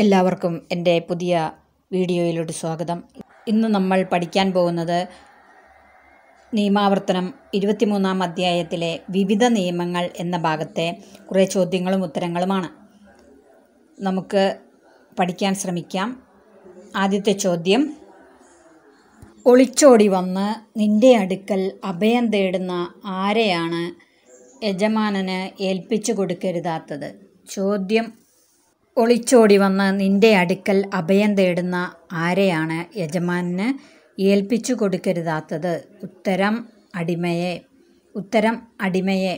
എല്ലാവർക്കും എൻ്റെ പുതിയ വീഡിയോയിലോട്ട് സ്വാഗതം ഇന്ന് നമ്മൾ പഠിക്കാൻ പോകുന്നത് നിയമാവർത്തനം ഇരുപത്തിമൂന്നാം അധ്യായത്തിലെ വിവിധ നിയമങ്ങൾ എന്ന ഭാഗത്തെ കുറേ ചോദ്യങ്ങളും ഉത്തരങ്ങളുമാണ് നമുക്ക് പഠിക്കാൻ ശ്രമിക്കാം ആദ്യത്തെ ചോദ്യം ഒളിച്ചോടി വന്ന് നിന്റെ അടുക്കൽ അഭയം തേടുന്ന ആരെയാണ് യജമാനന് ഏൽപ്പിച്ചു കൊടുക്കരുതാത്തത് ചോദ്യം ഒളിച്ചോടി വന്ന് നിന്റെ അടുക്കൽ അഭയം തേടുന്ന ആരെയാണ് യജമാനന് ഏൽപ്പിച്ചു കൊടുക്കരുതാത്തത് ഉത്തരം അടിമയെ ഉത്തരം അടിമയെ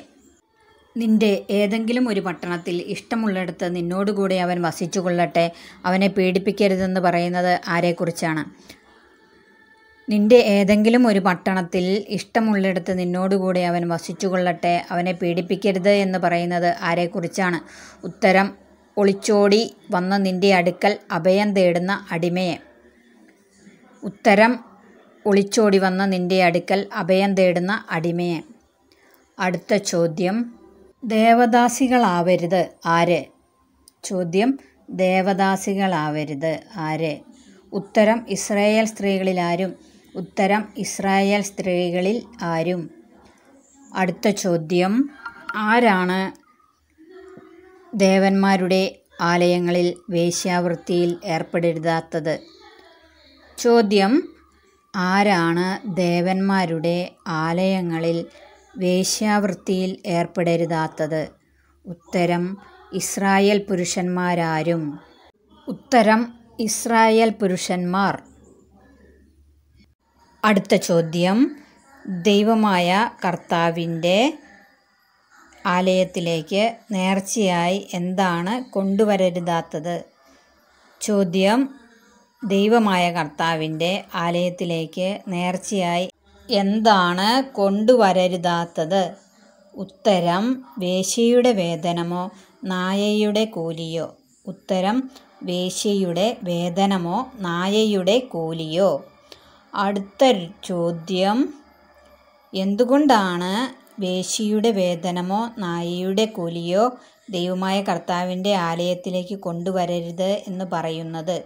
നിന്റെ ഏതെങ്കിലും ഒരു പട്ടണത്തിൽ ഇഷ്ടമുള്ളിടത്ത് നിന്നോടുകൂടി അവൻ വസിച്ചു കൊള്ളട്ടെ അവനെ പേടിപ്പിക്കരുതെന്ന് പറയുന്നത് ആരെക്കുറിച്ചാണ് നിന്റെ ഏതെങ്കിലും ഒരു പട്ടണത്തിൽ ഇഷ്ടമുള്ളിടത്ത് നിന്നോടുകൂടി അവൻ വസിച്ചു കൊള്ളട്ടെ അവനെ പേടിപ്പിക്കരുത് എന്ന് പറയുന്നത് ആരെക്കുറിച്ചാണ് ഉത്തരം ഒളിച്ചോടി വന്ന് നിന്റെ അടുക്കൽ അഭയം തേടുന്ന അടിമയെ ഉത്തരം ഒളിച്ചോടി വന്ന നിന്റെ അടുക്കൽ അഭയം തേടുന്ന അടിമയെ അടുത്ത ചോദ്യം ദേവദാസികളാവരുത് ആര് ചോദ്യം ദേവദാസികളാവരുത് ആര് ഉത്തരം ഇസ്രായേൽ സ്ത്രീകളിൽ ആരും ഉത്തരം ഇസ്രായേൽ സ്ത്രീകളിൽ ആരും അടുത്ത ചോദ്യം ആരാണ് ദേവന്മാരുടെ ആലയങ്ങളിൽ വേശ്യാവൃത്തിയിൽ ഏർപ്പെടരുതാത്തത് ചോദ്യം ആരാണ് ദേവന്മാരുടെ ആലയങ്ങളിൽ വേശ്യാവൃത്തിയിൽ ഏർപ്പെടരുതാത്തത് ഉത്തരം ഇസ്രായേൽ പുരുഷന്മാരാരും ഉത്തരം ഇസ്രായേൽ പുരുഷന്മാർ അടുത്ത ചോദ്യം ദൈവമായ കർത്താവിൻ്റെ ആലയത്തിലേക്ക് നേർച്ചയായി എന്താണ് കൊണ്ടുവരരുതാത്തത് ചോദ്യം ദൈവമായ കർത്താവിൻ്റെ ആലയത്തിലേക്ക് നേർച്ചയായി എന്താണ് കൊണ്ടുവരരുതാത്തത് ഉത്തരം വേശ്യയുടെ വേതനമോ നായയുടെ കൂലിയോ ഉത്തരം വേശ്യയുടെ വേതനമോ നായയുടെ കൂലിയോ അടുത്ത ചോദ്യം എന്തുകൊണ്ടാണ് വേശിയുടെ വേതനമോ നായിയുടെ കൂലിയോ ദൈവമായ കർത്താവിൻ്റെ ആലയത്തിലേക്ക് കൊണ്ടുവരരുത് എന്ന് പറയുന്നത്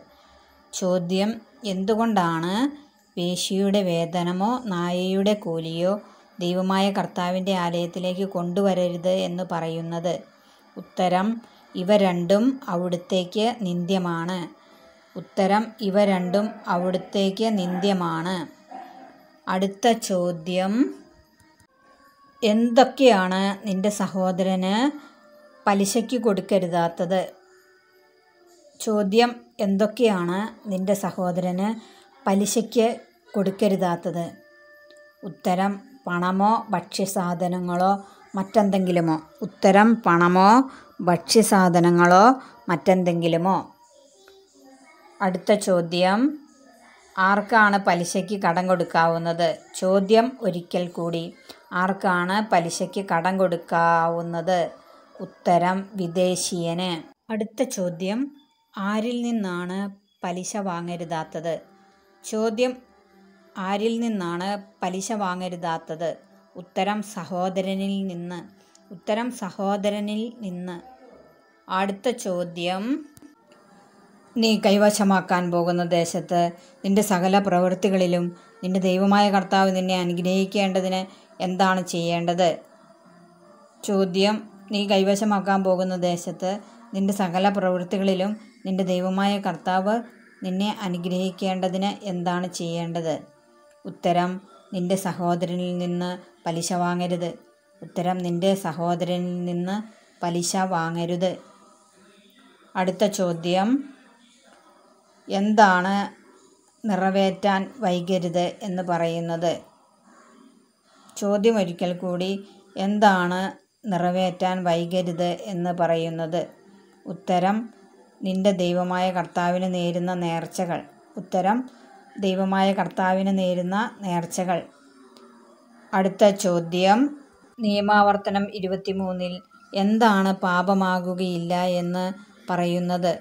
ചോദ്യം എന്തുകൊണ്ടാണ് വേശിയുടെ വേതനമോ നായയുടെ കൂലിയോ ദൈവമായ കർത്താവിൻ്റെ ആലയത്തിലേക്ക് കൊണ്ടുവരരുത് എന്ന് പറയുന്നത് ഉത്തരം ഇവ രണ്ടും അവിടുത്തേക്ക് നിന്ദ്യമാണ് ഉത്തരം ഇവ രണ്ടും അവിടുത്തേക്ക് നിന്ദ്യമാണ് അടുത്ത ചോദ്യം എന്തൊക്കെയാണ് നിൻ്റെ സഹോദരന് പലിശയ്ക്ക് കൊടുക്കരുതാത്തത് ചോദ്യം എന്തൊക്കെയാണ് നിൻ്റെ സഹോദരന് പലിശയ്ക്ക് കൊടുക്കരുതാത്തത് ഉത്തരം പണമോ ഭക്ഷ്യസാധനങ്ങളോ മറ്റെന്തെങ്കിലുമോ ഉത്തരം പണമോ ഭക്ഷ്യസാധനങ്ങളോ മറ്റെന്തെങ്കിലുമോ അടുത്ത ചോദ്യം ആർക്കാണ് പലിശയ്ക്ക് കടം കൊടുക്കാവുന്നത് ചോദ്യം ഒരിക്കൽ കൂടി ആർക്കാണ് പലിശയ്ക്ക് കടം കൊടുക്കാവുന്നത് ഉത്തരം വിദേശീയന് അടുത്ത ചോദ്യം ആരിൽ നിന്നാണ് പലിശ വാങ്ങരുതാത്തത് ചോദ്യം ആരിൽ നിന്നാണ് പലിശ വാങ്ങരുതാത്തത് ഉത്തരം സഹോദരനിൽ നിന്ന് ഉത്തരം സഹോദരനിൽ നിന്ന് അടുത്ത ചോദ്യം നീ കൈവശമാക്കാൻ പോകുന്ന ദേശത്ത് നിന്റെ സകല പ്രവൃത്തികളിലും നിന്റെ ദൈവമായ കർത്താവ് നിന്നെ അനുഗ്രഹിക്കേണ്ടതിന് എന്താണ് ചെയ്യേണ്ടത് ചോദ്യം നീ കൈവശമാക്കാൻ പോകുന്ന ദേശത്ത് നിന്റെ സകല പ്രവൃത്തികളിലും നിന്റെ ദൈവമായ കർത്താവ് നിന്നെ അനുഗ്രഹിക്കേണ്ടതിന് എന്താണ് ചെയ്യേണ്ടത് ഉത്തരം നിന്റെ സഹോദരനിൽ നിന്ന് പലിശ വാങ്ങരുത് ഉത്തരം നിന്റെ സഹോദരനിൽ നിന്ന് പലിശ വാങ്ങരുത് അടുത്ത ചോദ്യം എന്താണ് നിറവേറ്റാൻ വൈകരുത് എന്ന് പറയുന്നത് ചോദ്യമൊരിക്കൽ കൂടി എന്താണ് നിറവേറ്റാൻ വൈകരുത് എന്ന് പറയുന്നത് ഉത്തരം നിന്റെ ദൈവമായ കർത്താവിന് നേരുന്ന നേർച്ചകൾ ഉത്തരം ദൈവമായ കർത്താവിന് നേരുന്ന നേർച്ചകൾ അടുത്ത ചോദ്യം നിയമാവർത്തനം ഇരുപത്തിമൂന്നിൽ എന്താണ് പാപമാകുകയില്ല എന്ന് പറയുന്നത്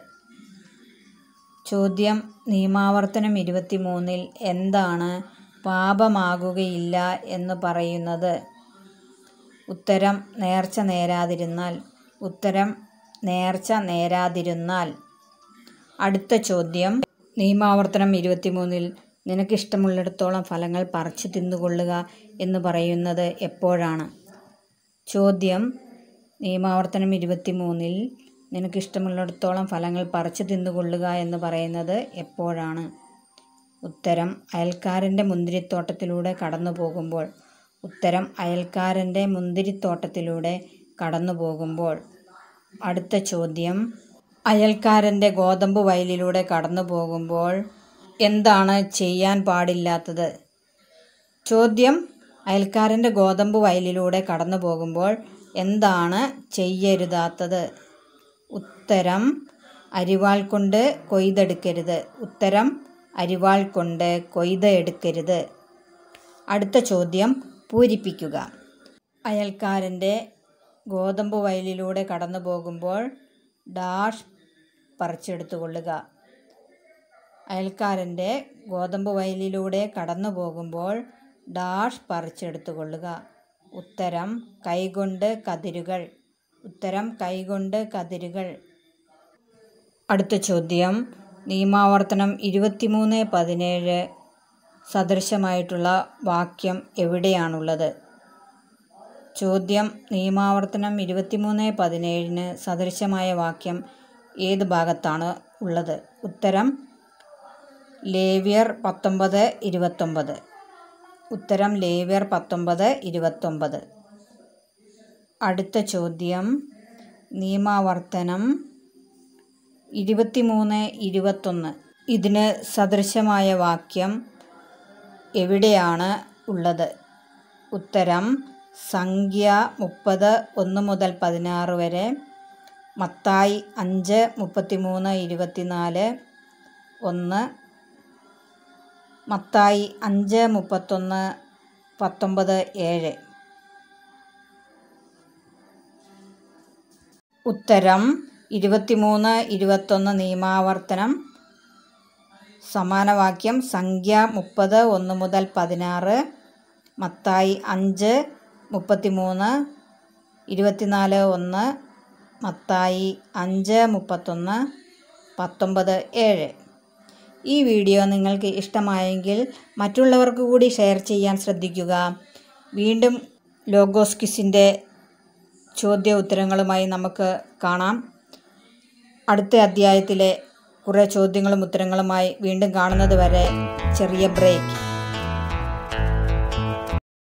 ചോദ്യം നിയമാവർത്തനം ഇരുപത്തിമൂന്നിൽ എന്താണ് പാപമാകുകയില്ല എന്ന് പറയുന്നത്? ഉത്തരം നേർച്ച നേരാതിരുന്നാൽ. ഉത്തരം നേർച്ച നേരാതിരുന്നാൽ. അടുത്ത ചോദ്യം. നിയമാവർത്തനം ഇരുപത്തിമൂന്നിൽ നിനക്കിഷ്ടമുള്ളിടത്തോളം ഫലങ്ങൾ പറിച്ചു തിന്നുകൊള്ളുക എന്ന് പറയുന്നത് എപ്പോഴാണ്? ചോദ്യം. നിയമാവർത്തനം ഇരുപത്തിമൂന്നിൽ നിനക്കിഷ്ടമുള്ളിടത്തോളം ഫലങ്ങൾ പറിച്ചു തിന്നുകൊള്ളുക എന്ന് പറയുന്നത് എപ്പോഴാണ്? ഉത്തരം അയൽക്കാരൻ്റെ മുന്തിരിത്തോട്ടത്തിലൂടെ കടന്നു പോകുമ്പോൾ ഉത്തരം അയൽക്കാരൻ്റെ മുന്തിരിത്തോട്ടത്തിലൂടെ കടന്നു പോകുമ്പോൾ അടുത്ത ചോദ്യം അയൽക്കാരൻ്റെ ഗോതമ്പ് വയലിലൂടെ കടന്നു പോകുമ്പോൾ എന്താണ് ചെയ്യാൻ പാടില്ലാത്തത് ചോദ്യം അയൽക്കാരൻ്റെ ഗോതമ്പ് വയലിലൂടെ കടന്നു പോകുമ്പോൾ എന്താണ് ചെയ്യരുതാത്തത് ഉത്തരം അരിവാൾ കൊണ്ട് കൊയ്തെടുക്കരുത് ഉത്തരം അരിവാൾ കൊണ്ട് കൊയ്ത എടുക്കരുത് അടുത്ത ചോദ്യം പൂരിപ്പിക്കുക അയൽക്കാരൻ്റെ ഗോതമ്പ് വയലിലൂടെ കടന്നു പോകുമ്പോൾ ഡാഷ് പറിച്ചെടുത്തുകൊള്ളുക അയൽക്കാരൻ്റെ ഗോതമ്പ് വയലിലൂടെ കടന്നു പോകുമ്പോൾ ഡാഷ് പറിച്ചെടുത്തുകൊള്ളുക ഉത്തരം കൈകൊണ്ട് കതിരുകൾ ഉത്തരം കൈകൊണ്ട് കതിരുകൾ അടുത്ത ചോദ്യം നിയമാവർത്തനം ഇരുപത്തിമൂന്ന് പതിനേഴ് സദൃശമായിട്ടുള്ള വാക്യം എവിടെയാണുള്ളത് ചോദ്യം നിയമാവർത്തനം ഇരുപത്തിമൂന്ന് പതിനേഴിന് സദൃശമായ വാക്യം ഏത് ഭാഗത്താണ് ഉള്ളത് ഉത്തരം ലേവ്യർ പത്തൊമ്പത് ഇരുപത്തൊമ്പത് ഉത്തരം ലേവ്യർ പത്തൊമ്പത് ഇരുപത്തൊമ്പത് അടുത്ത ചോദ്യം നിയമാവർത്തനം ഇരുപത്തിമൂന്ന് ഇരുപത്തൊന്ന് ഇതിന് സദൃശമായ വാക്യം എവിടെയാണ് ഉള്ളത് ഉത്തരം സംഖ്യ മുപ്പത് ഒന്ന് മുതൽ പതിനാറ് വരെ മത്തായി അഞ്ച് മുപ്പത്തി മുപ്പത്തിമൂന്ന് ഇരുപത്തിനാല് ഒന്ന് മത്തായി അഞ്ച് മുപ്പത്തൊന്ന് പത്തൊമ്പത് ഏഴ് ഉത്തരം ഇരുപത്തിമൂന്ന് ഇരുപത്തൊന്ന് നിയമാവർത്തനം സമാനവാക്യം സംഖ്യ മുപ്പത് ഒന്ന് മുതൽ പതിനാറ് മത്തായി അഞ്ച് മുപ്പത്തിമൂന്ന് ഇരുപത്തിനാല് ഒന്ന് മത്തായി അഞ്ച് മുപ്പത്തൊന്ന് പത്തൊമ്പത് ഏഴ് ഈ വീഡിയോ നിങ്ങൾക്ക് ഇഷ്ടമായെങ്കിൽ മറ്റുള്ളവർക്ക് കൂടി ഷെയർ ചെയ്യാൻ ശ്രദ്ധിക്കുക വീണ്ടും ലോഗോസ്കിസിൻ്റെ ചോദ്യ ഉത്തരങ്ങളുമായി നമുക്ക് കാണാം അടുത്ത അധ്യായത്തിലെ കുറേ ചോദ്യങ്ങളും ഉത്തരങ്ങളുമായി വീണ്ടും കാണുന്നത് വരെ ചെറിയ ബ്രേക്ക്